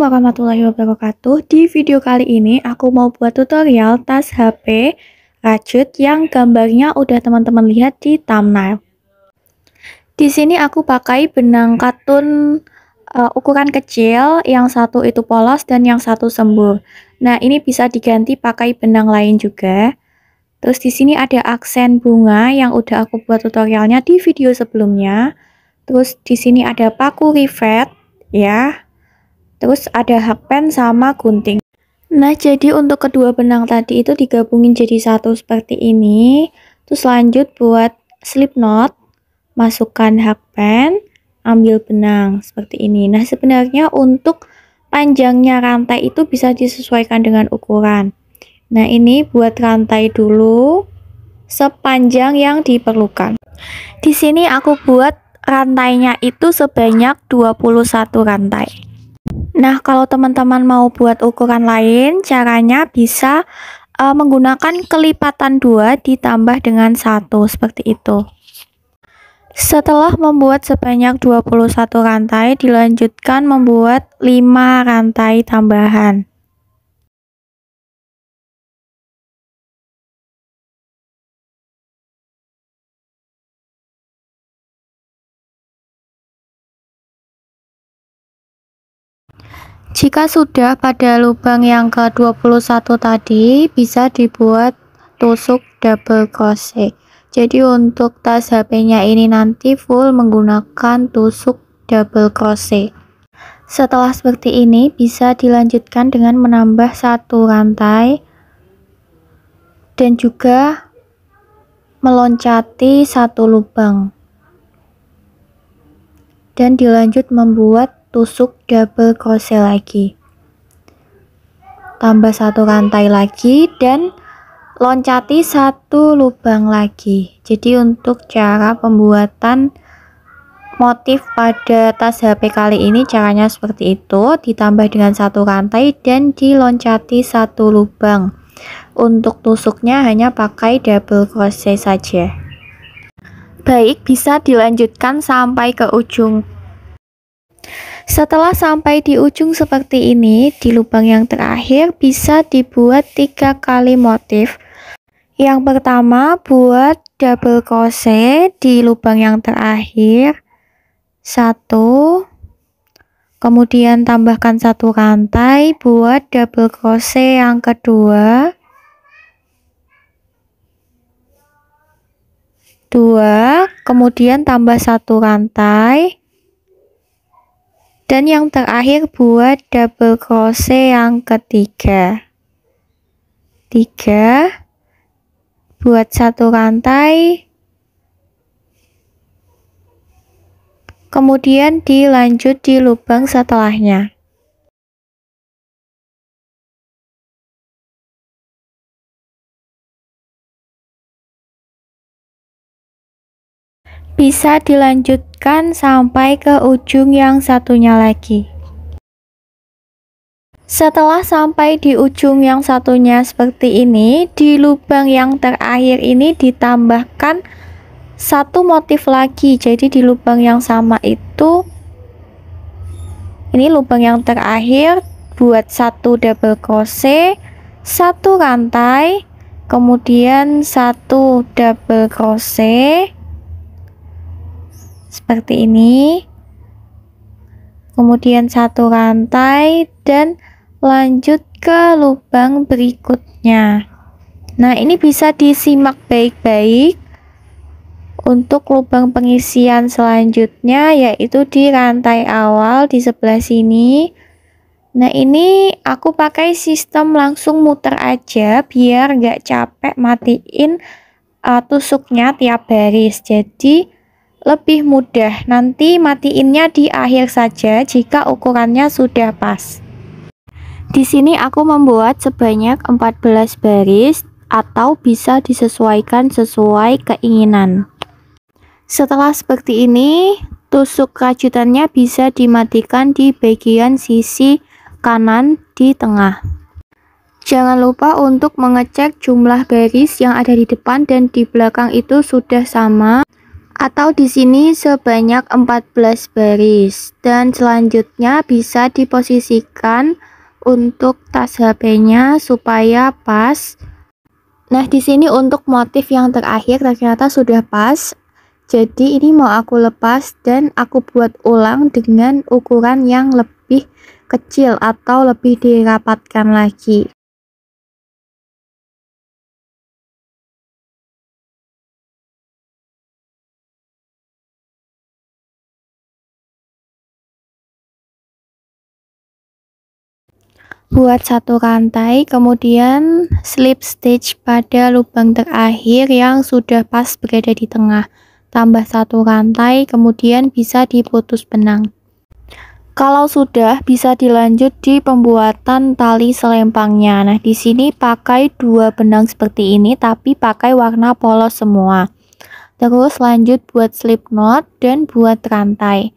Assalamualaikum warahmatullahi wabarakatuh Di video kali ini aku mau buat tutorial tas HP rajut yang gambarnya udah teman-teman lihat di thumbnail Di sini aku pakai benang katun uh, ukuran kecil yang satu itu polos dan yang satu sembur Nah ini bisa diganti pakai benang lain juga Terus di sini ada aksen bunga yang udah aku buat tutorialnya di video sebelumnya Terus di sini ada paku rivet ya Terus ada hakpen sama gunting. Nah, jadi untuk kedua benang tadi itu digabungin jadi satu seperti ini. Terus lanjut buat slip knot, masukkan hakpen, ambil benang seperti ini. Nah, sebenarnya untuk panjangnya rantai itu bisa disesuaikan dengan ukuran. Nah, ini buat rantai dulu sepanjang yang diperlukan. Di sini aku buat rantainya itu sebanyak 21 rantai. Nah, kalau teman-teman mau buat ukuran lain, caranya bisa uh, menggunakan kelipatan dua ditambah dengan satu seperti itu. Setelah membuat sebanyak 21 rantai, dilanjutkan membuat 5 rantai tambahan. Jika sudah pada lubang yang ke-21 tadi, bisa dibuat tusuk double crochet. Jadi untuk tas HP-nya ini nanti full menggunakan tusuk double crochet. Setelah seperti ini, bisa dilanjutkan dengan menambah satu rantai dan juga meloncati satu lubang. Dan dilanjut membuat tusuk double crochet lagi tambah satu rantai lagi dan loncati satu lubang lagi jadi untuk cara pembuatan motif pada tas HP kali ini caranya seperti itu ditambah dengan satu rantai dan diloncati satu lubang untuk tusuknya hanya pakai double crochet saja baik bisa dilanjutkan sampai ke ujung setelah sampai di ujung seperti ini, di lubang yang terakhir bisa dibuat tiga kali motif. Yang pertama, buat double crochet di lubang yang terakhir. Satu, kemudian tambahkan satu rantai buat double crochet yang kedua. Dua, kemudian tambah satu rantai dan yang terakhir buat double crochet yang ketiga tiga, buat satu rantai kemudian dilanjut di lubang setelahnya bisa dilanjutkan sampai ke ujung yang satunya lagi. Setelah sampai di ujung yang satunya seperti ini, di lubang yang terakhir ini ditambahkan satu motif lagi. Jadi di lubang yang sama itu ini lubang yang terakhir buat satu double crochet, satu rantai, kemudian satu double crochet, seperti ini kemudian satu rantai dan lanjut ke lubang berikutnya nah ini bisa disimak baik-baik untuk lubang pengisian selanjutnya yaitu di rantai awal di sebelah sini nah ini aku pakai sistem langsung muter aja biar nggak capek matiin uh, tusuknya tiap baris jadi lebih mudah. Nanti matiinnya di akhir saja jika ukurannya sudah pas. Di sini aku membuat sebanyak 14 baris atau bisa disesuaikan sesuai keinginan. Setelah seperti ini, tusuk rajutannya bisa dimatikan di bagian sisi kanan di tengah. Jangan lupa untuk mengecek jumlah baris yang ada di depan dan di belakang itu sudah sama atau di sini sebanyak 14 baris dan selanjutnya bisa diposisikan untuk tas HP-nya supaya pas nah di sini untuk motif yang terakhir ternyata sudah pas jadi ini mau aku lepas dan aku buat ulang dengan ukuran yang lebih kecil atau lebih dirapatkan lagi buat satu rantai kemudian slip stitch pada lubang terakhir yang sudah pas berada di tengah tambah satu rantai kemudian bisa diputus benang kalau sudah bisa dilanjut di pembuatan tali selempangnya nah di sini pakai dua benang seperti ini tapi pakai warna polos semua terus lanjut buat slip knot dan buat rantai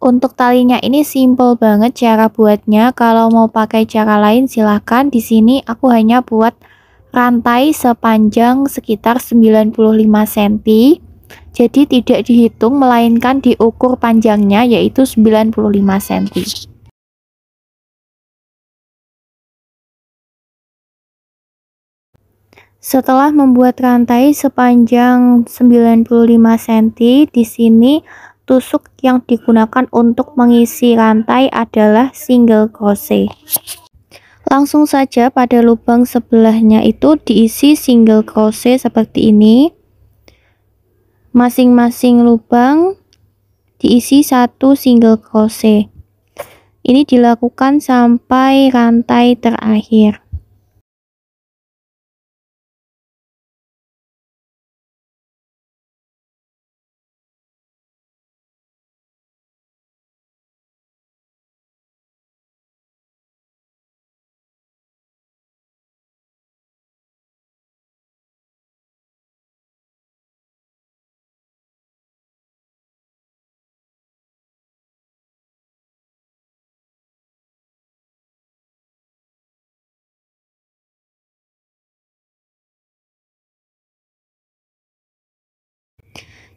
untuk talinya ini simple banget cara buatnya. Kalau mau pakai cara lain silahkan. Di sini aku hanya buat rantai sepanjang sekitar 95 cm. Jadi tidak dihitung melainkan diukur panjangnya yaitu 95 cm. Setelah membuat rantai sepanjang 95 cm, di sini Tusuk yang digunakan untuk mengisi rantai adalah single crochet. Langsung saja pada lubang sebelahnya itu diisi single crochet seperti ini. Masing-masing lubang diisi satu single crochet. Ini dilakukan sampai rantai terakhir.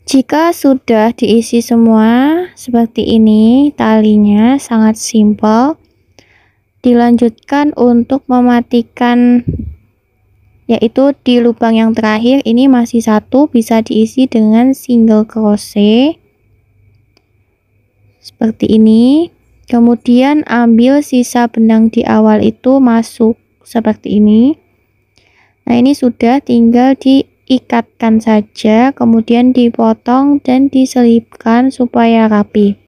jika sudah diisi semua seperti ini talinya sangat simpel dilanjutkan untuk mematikan yaitu di lubang yang terakhir ini masih satu bisa diisi dengan single crochet seperti ini kemudian ambil sisa benang di awal itu masuk seperti ini nah ini sudah tinggal di ikatkan saja, kemudian dipotong dan diselipkan supaya rapi.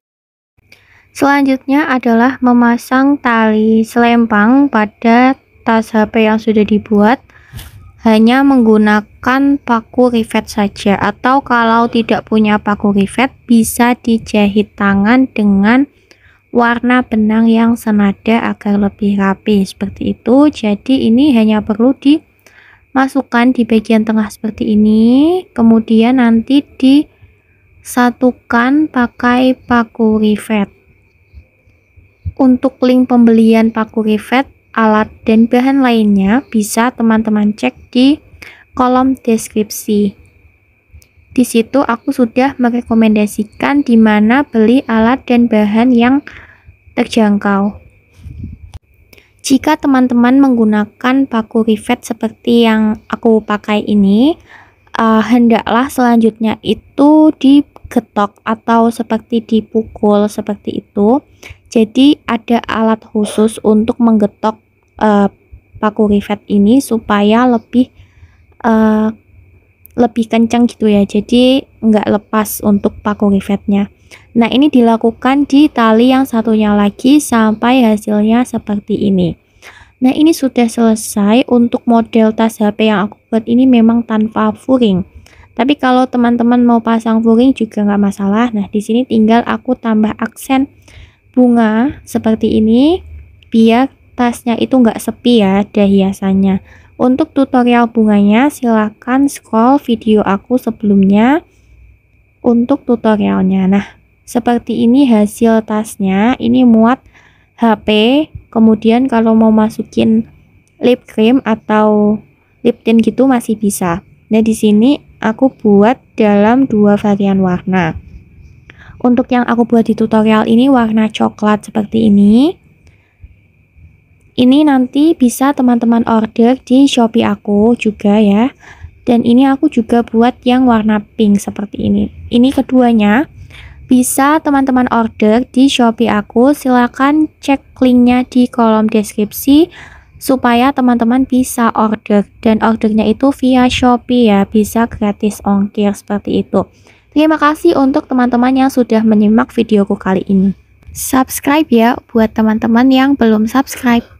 Selanjutnya adalah memasang tali selempang pada tas HP yang sudah dibuat hanya menggunakan paku rivet saja atau kalau tidak punya paku rivet bisa dijahit tangan dengan warna benang yang senada agar lebih rapi seperti itu jadi ini hanya perlu di masukkan di bagian tengah seperti ini kemudian nanti disatukan pakai paku rivet untuk link pembelian paku rivet alat dan bahan lainnya bisa teman-teman cek di kolom deskripsi di situ aku sudah merekomendasikan di mana beli alat dan bahan yang terjangkau jika teman-teman menggunakan paku rivet seperti yang aku pakai ini, uh, hendaklah selanjutnya itu digetok atau seperti dipukul seperti itu. Jadi ada alat khusus untuk menggetok uh, paku rivet ini supaya lebih uh, lebih kencang gitu ya jadi nggak lepas untuk paku rivetnya nah ini dilakukan di tali yang satunya lagi sampai hasilnya seperti ini nah ini sudah selesai untuk model tas HP yang aku buat ini memang tanpa furing tapi kalau teman-teman mau pasang furing juga nggak masalah nah di sini tinggal aku tambah aksen bunga seperti ini biar tasnya itu nggak sepi ya ada hiasannya untuk tutorial bunganya silahkan scroll video aku sebelumnya untuk tutorialnya. Nah, seperti ini hasil tasnya. Ini muat HP. Kemudian kalau mau masukin lip cream atau lip tint gitu masih bisa. Nah, di sini aku buat dalam dua varian warna. Untuk yang aku buat di tutorial ini warna coklat seperti ini. Ini nanti bisa teman-teman order di Shopee aku juga ya. Dan ini aku juga buat yang warna pink seperti ini. Ini keduanya bisa teman-teman order di Shopee aku. Silahkan cek linknya di kolom deskripsi supaya teman-teman bisa order dan ordernya itu via Shopee ya, bisa gratis ongkir seperti itu. Terima kasih untuk teman-teman yang sudah menyimak videoku kali ini. Subscribe ya buat teman-teman yang belum subscribe.